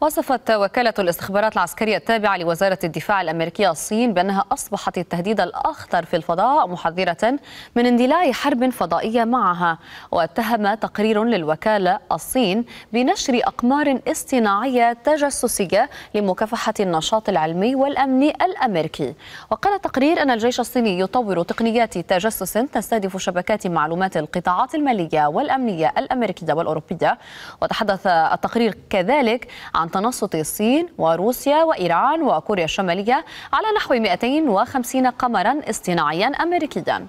وصفت وكالة الاستخبارات العسكرية التابعة لوزارة الدفاع الأمريكية الصين بأنها أصبحت التهديد الأخطر في الفضاء محذرة من اندلاع حرب فضائية معها واتهم تقرير للوكالة الصين بنشر أقمار اصطناعية تجسسية لمكافحة النشاط العلمي والأمني الأمريكي وقال التقرير أن الجيش الصيني يطور تقنيات تجسس تستهدف شبكات معلومات القطاعات المالية والأمنية الأمريكية والأوروبية وتحدث التقرير كذلك عن عن تنصت الصين وروسيا وإيران وكوريا الشمالية على نحو 250 قمرا اصطناعيا أمريكيا